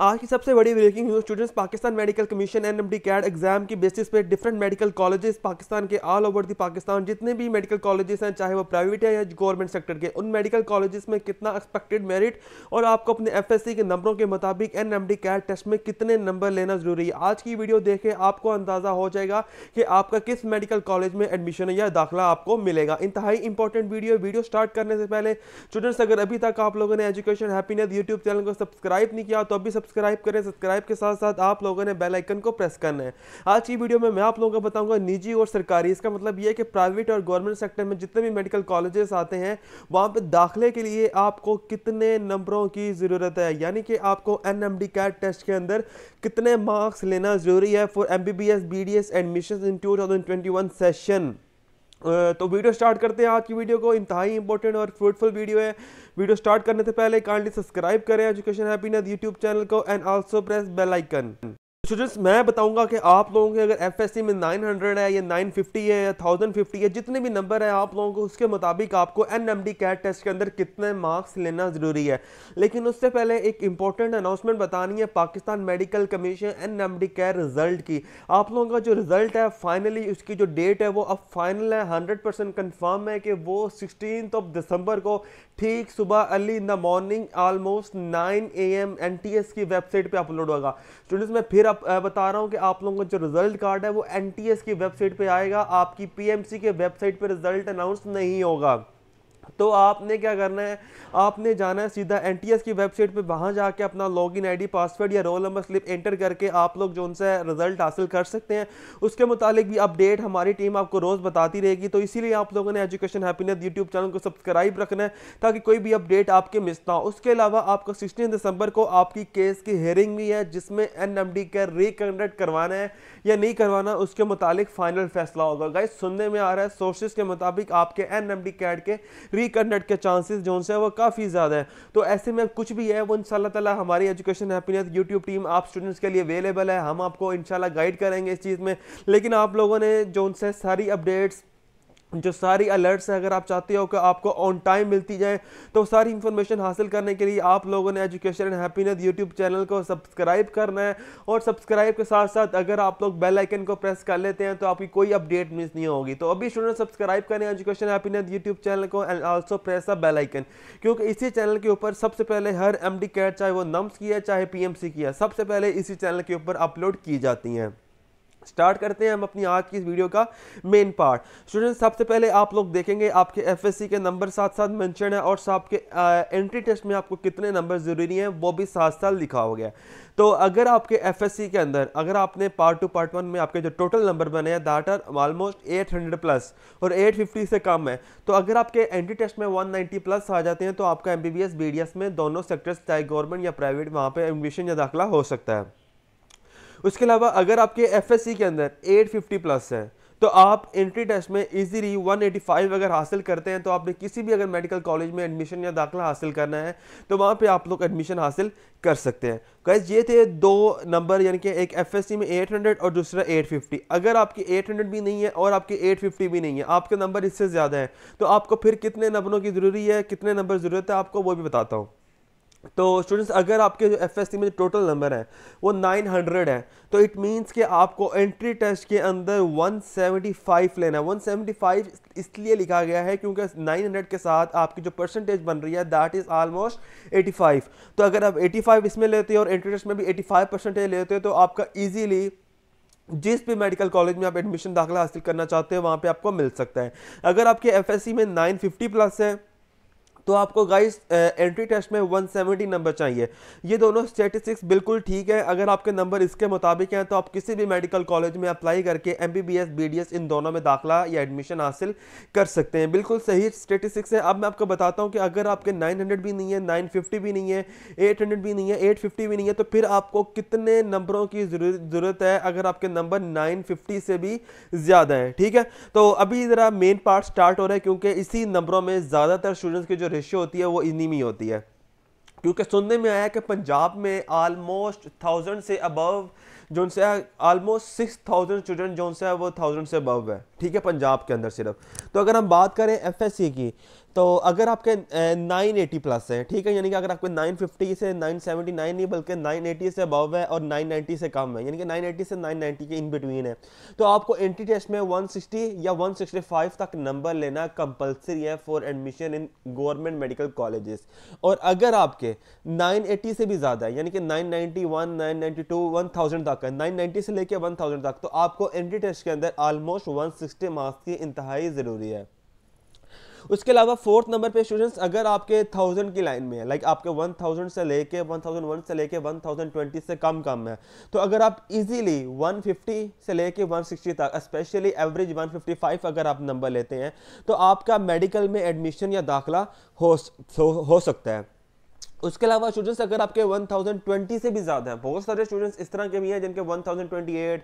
आज की सबसे बड़ी breaking news students Pakistan medical commission N M D exam की बेसिस पे डिफरेंट मेडिकल कॉलेजेस पाकिस्तान के ऑल ओवर दी पाकिस्तान जितने भी मेडिकल कॉलेजेस हैं चाहे वो प्राइवेट है या गवर्नमेंट सेक्टर के उन मेडिकल कॉलेजेस में कितना एक्सपेक्टेड मेरिट और आपको अपने एफ एस सी के नंबरों के मुताबिक एन एम डी टेस्ट में कितने नंबर लेना जरूरी है आज की वीडियो देखें आपको अंदाजा हो जाएगा कि आपका किस मेडिकल कॉलेज में एडमिशन या दाखिला आपको मिलेगा इंतहाई इंपॉर्टेंट वीडियो वीडियो स्टार्ट करने से पहले स्टूडेंट्स अगर अभी तक आप लोगों ने एजुकेशन हैप्पीनेस यूट्यूब चैनल को सब्सक्राइब नहीं किया तो अभी सब सब्सक्राइब करें सब्सक्राइब के साथ साथ आप लोगों ने बेल आइकन को प्रेस करना है आज की वीडियो में मैं आप लोगों को बताऊंगा निजी और सरकारी इसका मतलब यह है कि प्राइवेट और गवर्नमेंट सेक्टर में जितने भी मेडिकल कॉलेजेस आते हैं वहाँ पर दाखिले के लिए आपको कितने नंबरों की ज़रूरत है यानी कि आपको एन एम टेस्ट के अंदर कितने मार्क्स लेना ज़रूरी है for M B B S B D S admission in two session तो वीडियो स्टार्ट करते हैं आज की वीडियो को इंतहा इंपॉर्टेंट और फ्रूटफुल वीडियो है वीडियो स्टार्ट करने से पहले काइंडली सब्सक्राइब करें एजुकेशन हैप्पीनेस यूट्यूब चैनल को and also press bell icon students मैं बताऊंगा कि आप लोगों के अगर एफएससी में 900 है या 950 है या 1050 है जितने भी नंबर है आप लोगों को उसके मुताबिक आपको एनएमडी कैट टेस्ट के अंदर कितने मार्क्स लेना ज़रूरी है लेकिन उससे पहले एक इंपॉर्टेंट अनाउंसमेंट बतानी है Pakistan medical commission NMD CAT result की आप लोगों का जो रिजल्ट है फाइनली उसकी जो डेट है वो अब फाइनल है हंड्रेड परसेंट है कि वो सिक्सटीन ऑफ दिसंबर को ठीक सुबह early in the morning almost nine A M की वेबसाइट पर अपलोड होगा स्टूडेंट्स मैं फिर आप बता रहा हूँ कि आप लोगों का जो रिजल्ट कार्ड है वो एनटीएस की वेबसाइट पे आएगा आपकी पीएमसी के वेबसाइट पे रिजल्ट अनाउंस नहीं होगा तो आपने क्या करना है आपने जाना है सीधा एन की वेबसाइट पे वहाँ जाके अपना लॉगिन आईडी पासवर्ड या रोल नंबर स्लिप एंटर करके आप लोग जो उनसे रिजल्ट हासिल कर सकते हैं उसके मुतालिक भी अपडेट हमारी टीम आपको रोज़ बताती रहेगी तो इसीलिए आप लोगों ने एजुकेशन हैप्पीनेस यूट्यूब चैनल को सब्सक्राइब रखना है ताकि कोई भी अपडेट आपके मिस ना हो उसके अलावा आपको सिक्सटीन दिसंबर को आपकी केस की हेयरिंग भी है जिसमें एन एम डी का रिकंडक्ट करवाना है या नहीं करवाना उसके मुतालिक फाइनल फैसला होगा गाइज सुनने में आ रहा है सोर्सेज के मुताबिक आपके एन एम डी कैड के रिकनेक्ट के चांसेस जो है वो काफ़ी ज़्यादा है तो ऐसे में कुछ भी है वो इनशाला तला हमारी एजुकेशन हैप्पीनेस यूट्यूब टीम आप स्टूडेंट्स के लिए अवेलेबल है हम आपको इनशाला गाइड करेंगे इस चीज़ में लेकिन आप लोगों ने जो उनसे सारी अपडेट्स जो सारी अलर्ट्स हैं अगर आप चाहते हो कि आपको ऑन टाइम मिलती जाए तो सारी इन्फॉर्मेशन हासिल करने के लिए आप लोगों ने education and happiness YouTube channel को सब्सक्राइब करना है और सब्सक्राइब के साथ साथ अगर आप लोग बेल आइकन को प्रेस कर लेते हैं तो आपकी कोई अपडेट मिस नहीं होगी तो अभी स्टूडेंट सब्सक्राइब करें एजुकेशन हैप्पीनेस यूट्यूब चैनल को and also press the bell icon क्योंकि इसी चैनल के ऊपर सबसे पहले हर एम डी कैट चाहे वो नम्स की है चाहे पी एम सी की है सबसे पहले इसी चैनल के ऊपर अपलोड की जाती हैं स्टार्ट करते हैं हम अपनी आज की इस वीडियो का मेन पार्ट स्टूडेंट सबसे पहले आप लोग देखेंगे आपके एफएससी के नंबर साथ साथ मेंशन है और के एंट्री टेस्ट में आपको कितने नंबर ज़रूरी हैं वो भी साथ साथ लिखा हो गया तो अगर आपके एफएससी के अंदर अगर आपने पार्ट टू पार्ट वन में आपके जो टोटल नंबर बने हैं that are almost eight plus और एट से कम है तो अगर आपके एंट्री टेस्ट में वन प्लस आ जाते हैं तो आपका एम बी में दोनों सेक्टर्स चाहे गवर्नमेंट या प्राइवेट वहाँ पर एडमिशन या दाखिला हो सकता है उसके अलावा अगर आपके एफ के अंदर 850 प्लस है तो आप एंट्री टेस्ट में इजीली 185 अगर हासिल करते हैं तो आपने किसी भी अगर मेडिकल कॉलेज में एडमिशन या दाखिला हासिल करना है तो वहाँ पे आप लोग एडमिशन हासिल कर सकते हैं कैसे ये थे दो नंबर यानी कि एक एफ में 800 और दूसरा 850 अगर आपकी 800 भी नहीं है और आपकी 850 भी नहीं है आपके नंबर इससे ज़्यादा है तो आपको फिर कितने नंबरों की ज़रूरी है कितने नंबर ज़रूरत है आपको वो भी बताता हूँ तो स्टूडेंट्स अगर आपके जो एफ में टोटल नंबर है वो 900 है तो इट मींस कि आपको एंट्री टेस्ट के अंदर 175 लेना है 175 इसलिए लिखा गया है क्योंकि 900 के साथ आपकी जो परसेंटेज बन रही है दैट इज़ आलमोस्ट 85 तो अगर आप 85 इसमें लेते हो और एंट्री टेस्ट में भी 85 परसेंटेज लेते हो तो आपका ईजीली जिस भी मेडिकल कॉलेज में आप एडमिशन दाखिला हासिल करना चाहते हैं वहाँ पर आपको मिल सकता है अगर आपके एफ में नाइन प्लस है तो आपको गाइस एंट्री टेस्ट में 170 नंबर चाहिए ये दोनों स्टेटिस्टिक्स बिल्कुल ठीक है अगर आपके नंबर इसके मुताबिक हैं तो आप किसी भी मेडिकल कॉलेज में अप्लाई करके एम बी इन दोनों में दाखिला या एडमिशन हासिल कर सकते हैं बिल्कुल सही स्टेटिस्टिक्स है अब मैं आपको बताता हूँ कि अगर आपके नाइन भी नहीं है नाइन भी नहीं है एट भी नहीं है एट भी नहीं है तो फिर आपको कितने नंबरों की ज़रूरत है अगर आपके नंबर नाइन से भी ज़्यादा हैं ठीक है तो अभी ज़रा मेन पार्ट स्टार्ट हो रहा है क्योंकि इसी नंबरों में ज़्यादातर स्टूडेंट्स के जो रेशो होती है वो इन्हीं होती है क्योंकि सुनने में आया कि पंजाब में आलमोस्ट थाउजेंड से अबव जो उनसे आलमोस्ट सिक्स थाउजेंड स्टूडेंट जो उनसे है वो थाउजेंड से अबव है ठीक है पंजाब के अंदर सिर्फ तो अगर हम बात करें एफ एस सी की तो अगर आपके 980 प्लस है ठीक है यानी कि अगर आपके 950 से 979 नहीं बल्कि 980 से अबव है और 990 से कम है यानी कि 980 से 990 के इन बिटवीन है तो आपको एंट्री टेस्ट में 160 या 165 तक नंबर लेना कंपलसरी है for admission in government medical colleges और अगर आपके 980 से भी ज़्यादा है यानी कि 991, 992, 1000 तक है 990 से वन थाउजेंड तक तो आपको एंट्री टेस्ट के अंदर आलमोस्ट सिक्सटी मार्क्स की इंतहाई ज़रूरी है उसके अलावा फोर्थ नंबर पे स्टूडेंट्स अगर आपके थाउजेंड की लाइन में है लाइक आपके वन थाउजेंड से लेके वन थाउजेंड वन से लेके वन थाउजेंड ट्वेंटी से कम कम है तो अगर आप इजीली वन फिफ्टी से लेके वन सिक्सटी तक specially average one fifty five अगर आप नंबर लेते हैं तो आपका मेडिकल में एडमिशन या दाखिला हो, हो, हो सकता है उसके अलावा स्टूडेंट्स अगर आपके 1020 से भी ज़्यादा हैं बहुत सारे स्टूडेंट्स इस तरह के भी हैं जिनके 1028,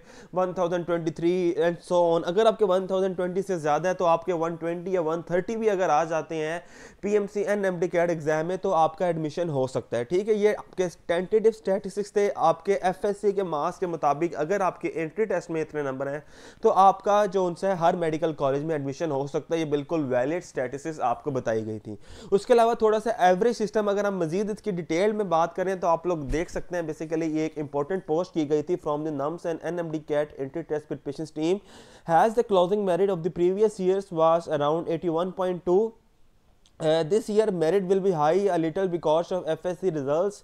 1023 एंड सो ऑन अगर आपके 1020 से ज़्यादा है तो आपके 120 या 130 भी अगर आ जाते हैं P M C and M D CAT exam में तो आपका एडमिशन हो सकता है ठीक है ये आपके टेंटेटिव स्टेटिस्टिक्स थे आपके एफ एस सी के मार्क्स के मुताबिक अगर आपके एंट्री टेस्ट में इतने नंबर हैं तो आपका जो उनसे हर मेडिकल कॉलेज में एडमिशन हो सकता है ये बिल्कुल वैलिड स्टेटिस आपको बताई गई थी उसके अलावा थोड़ा सा एवरेज सिस्टम अगर हम मजीद की डिटेल में बात करें तो आप लोग देख सकते हैं बेसिकली ये एक इंपॉर्टेंट पोस्ट की गई थी from the NUMS and N M D CAT entry test preparation team has the closing merit of the previous years was around eighty one point two this year merit will be high a little because of F S C result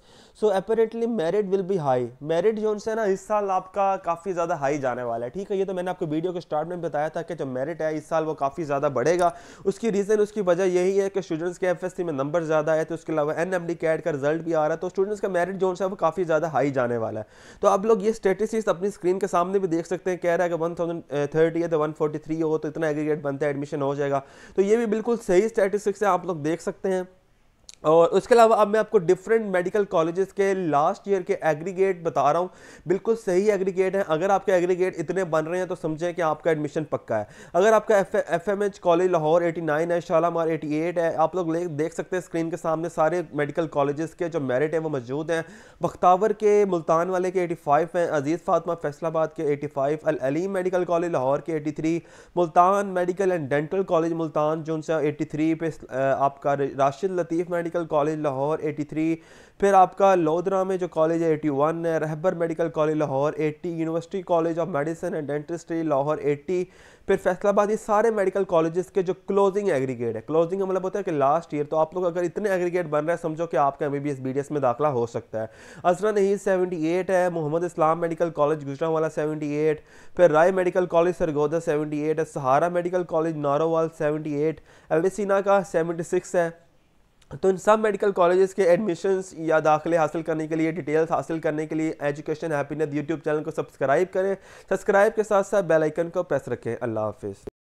so apparently merit will be high merit जो उनसे ना इस साल आपका काफ़ी ज़्यादा high जाने वाला है ठीक है ये तो मैंने आपको वीडियो के स्टार्ट में बताया था कि जो मेरिट है इस साल वो काफ़ी ज़्यादा बढ़ेगा उसकी रीज़न उसकी वजह यही है कि स्टूडेंट्स के एफ एस सी में नंबर ज़्यादा है तो उसके अलावा एन एम डी कैड का रिजल्ट भी आ रहा है तो स्टूडेंट्स का मेरिट जो है वो काफ़ी ज़्यादा हाई जाने वाला है तो आप लोग ये स्टेटिस्टिक्स अपनी स्क्रीन के सामने भी देख सकते हैं कह रहा है कि वन थाउजेंड थर्टी है तो वन फोर्टी थ्री हो तो इतना एग्रीगेट बनता है एडमिशन हो जाएगा तो ये भी बिल्कुल सही स्टेटिस्टिक्स है आप लोग देख सकते हैं और उसके अलावा अब मैं आपको डिफरेंट मेडिकल कॉलेजेस के लास्ट ईयर के एग्रीगेट बता रहा हूँ बिल्कुल सही एग्रीगेट हैं अगर आपके एग्रीगेट इतने बन रहे हैं तो समझें कि आपका एडमिशन पक्का है अगर आपका F M H college Lahore 89 है शालामार 88 है आप लोग देख सकते हैं स्क्रीन के सामने सारे मेडिकल कॉलेजेस के जो मेरिट हैं वो मौजूद हैं बख्तावर के मुल्तान वाले के फ़ाइव हैं अजीज़ फातमा फैसलाबाद के eighty Al Aleem medical college Lahore के three Multan medical and dental college Multan जो उनसे थ्री पे आपका Rashid Latif medical medical college Lahore 83 फिर आपका लोधरा में जो कॉलेज है 81 है Rahbar medical college Lahore 80 university college of medicine and dentistry Lahore 80 फिर फैसलाबाद ये सारे मेडिकल कॉलेजेस के जो क्लोजिंग एग्रीगेट है क्लोजिंग का मतलब होता है कि लास्ट ईयर तो आप लोग अगर इतने एग्रीगेट बन रहे हैं समझो कि आपका एम बी में दाखिला हो सकता है असरा नहीं सेवेंटी है मोहम्मद इस्लाम मेडिकल कॉलेज गुजरा वाला सेवेंटी फिर Rai medical college Sargodha seventy है Sahara medical college Narowal seventy eight L का सेवेंटी है तो इन सब मेडिकल कॉलेजेस के एडमिशन्स या दाखिले हासिल करने के लिए डिटेल्स हासिल करने के लिए एजुकेशन हैप्पीनेस यूट्यूब चैनल को सब्सक्राइब करें सब्सक्राइब के साथ साथ बेल आइकन को प्रेस रखें अल्लाह हाफिज़